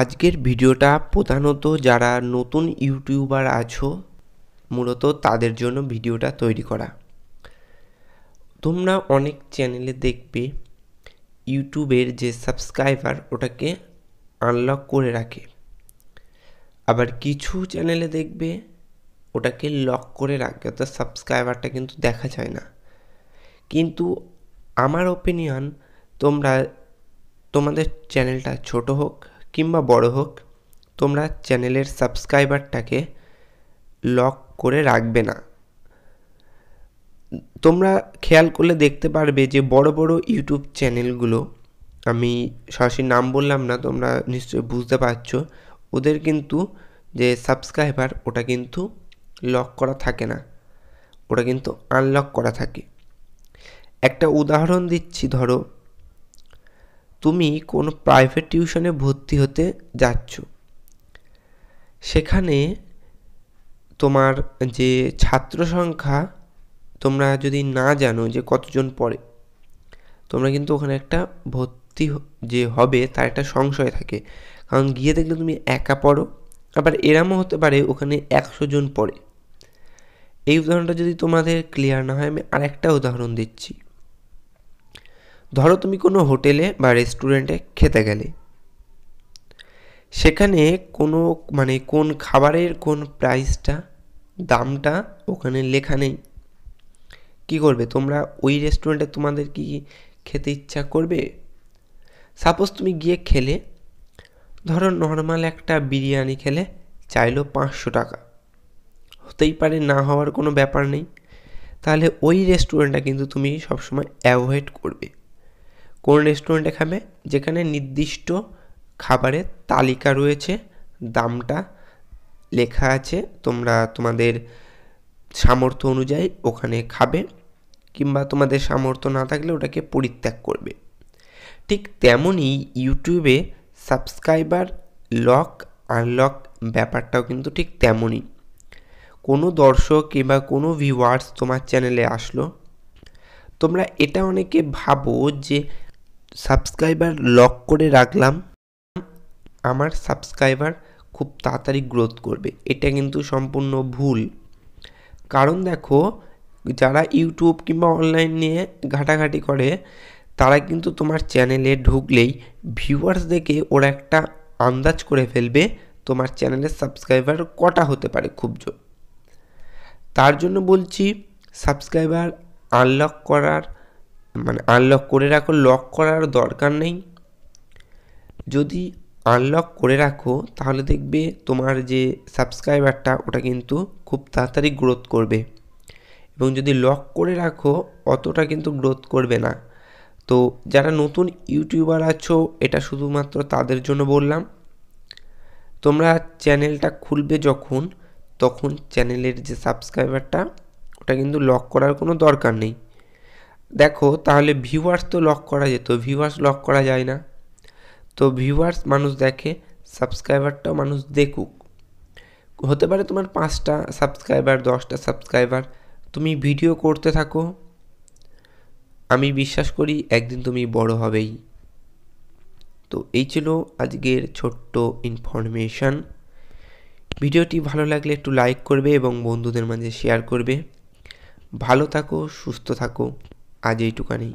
আজকের ভিডিওটা প্রধানত যারা নতুন ইউটিউবার আছো মূলত তাদের জন্য ভিডিওটা তৈরি করা তোমরা অনেক চ্যানেলে দেখবে ইউটিউবের যে সাবস্ক্রাইবার ওটাকে আনলক করে রাখে আবার কিছু চ্যানেলে দেখবে ওটাকে লক করে রাখে অর্থাৎ সাবস্ক্রাইবারটা কিন্তু দেখা যায় না কিন্তু আমার ওপিনিয়ন তোমরা তোমাদের চ্যানেলটা ছোট হোক কিংবা বড় হোক তোমরা চ্যানেলের সাবস্ক্রাইবারটাকে লক করে রাখবে না তোমরা খেয়াল করলে দেখতে পারবে যে বড় বড় ইউটিউব চ্যানেলগুলো আমি সরাসরি নাম বললাম না তোমরা নিশ্চয়ই বুঝতে পারছ ওদের কিন্তু যে সাবস্ক্রাইবার ওটা কিন্তু লক করা থাকে না ওটা কিন্তু আনলক করা থাকে একটা উদাহরণ দিচ্ছি ধরো তুমি কোন প্রাইভেট টিউশনে ভর্তি হতে যাচ্ছ সেখানে তোমার যে ছাত্র সংখ্যা তোমরা যদি না জানো যে কতজন পড়ে তোমরা কিন্তু ওখানে একটা ভর্তি যে হবে তার একটা সংশয় থাকে কারণ গিয়ে দেখলে তুমি একা পড়ো আবার এরামও হতে পারে ওখানে একশো জন পড়ে এই উদাহরণটা যদি তোমাদের ক্লিয়ার না হয় আমি আরেকটা উদাহরণ দিচ্ছি ধরো তুমি কোনো হোটেলে বা রেস্টুরেন্টে খেতে গেলে সেখানে কোনো মানে কোন খাবারের কোন প্রাইসটা দামটা ওখানে লেখা নেই কী করবে তোমরা ওই রেস্টুরেন্টে তোমাদের কি খেতে ইচ্ছা করবে সাপোজ তুমি গিয়ে খেলে ধরো নর্মাল একটা বিরিয়ানি খেলে চাইলো পাঁচশো টাকা হতেই পারে না হওয়ার কোনো ব্যাপার নেই তাহলে ওই রেস্টুরেন্টটা কিন্তু তুমি সবসময় অ্যাভয়েড করবে কোন রেস্টুরেন্টে খাবে যেখানে নির্দিষ্ট খাবারের তালিকা রয়েছে দামটা লেখা আছে তোমরা তোমাদের সামর্থ্য অনুযায়ী ওখানে খাবে কিংবা তোমাদের সামর্থ্য না থাকলে ওটাকে পরিত্যাগ করবে ঠিক তেমনই ইউটিউবে সাবস্ক্রাইবার লক আনলক ব্যাপারটাও কিন্তু ঠিক তেমনই কোনো দর্শক কিংবা কোনো ভিউয়ার্স তোমার চ্যানেলে আসলো তোমরা এটা অনেকে ভাবো যে সাবস্ক্রাইবার লক করে রাখলাম আমার সাবস্ক্রাইবার খুব তাড়াতাড়ি গ্রোথ করবে এটা কিন্তু সম্পূর্ণ ভুল কারণ দেখো যারা ইউটিউব কিংবা অনলাইন নিয়ে ঘাটাঘাটি করে তারা কিন্তু তোমার চ্যানেলে ঢুকলেই ভিউয়ার্স দেখে ওরা একটা আন্দাজ করে ফেলবে তোমার চ্যানেলের সাবস্ক্রাইবার কটা হতে পারে খুব জোর তার জন্য বলছি সাবস্ক্রাইবার আনলক করার মানে আনলক করে রাখো লক করার দরকার নেই যদি আনলক করে রাখো তাহলে দেখবে তোমার যে সাবস্ক্রাইবারটা ওটা কিন্তু খুব তাড়াতাড়ি গ্রোথ করবে এবং যদি লক করে রাখো অতটা কিন্তু গ্রোথ করবে না তো যারা নতুন ইউটিউবার আছো এটা শুধুমাত্র তাদের জন্য বললাম তোমরা চ্যানেলটা খুলবে যখন তখন চ্যানেলের যে সাবস্ক্রাইবারটা ওটা কিন্তু লক করার কোনো দরকার নেই দেখো তাহলে ভিউয়ার্স তো লক করা যেত ভিউয়ার্স লক করা যায় না তো ভিউয়ার্স মানুষ দেখে সাবস্ক্রাইবারটাও মানুষ দেখুক হতে পারে তোমার পাঁচটা সাবস্ক্রাইবার দশটা সাবস্ক্রাইবার তুমি ভিডিও করতে থাকো আমি বিশ্বাস করি একদিন তুমি বড় হবেই তো এই ছিল আজকের ছোট্ট ইনফরমেশান ভিডিওটি ভালো লাগলে একটু লাইক করবে এবং বন্ধুদের মাঝে শেয়ার করবে ভালো থাকো সুস্থ থাকো আজ এইটুকানেই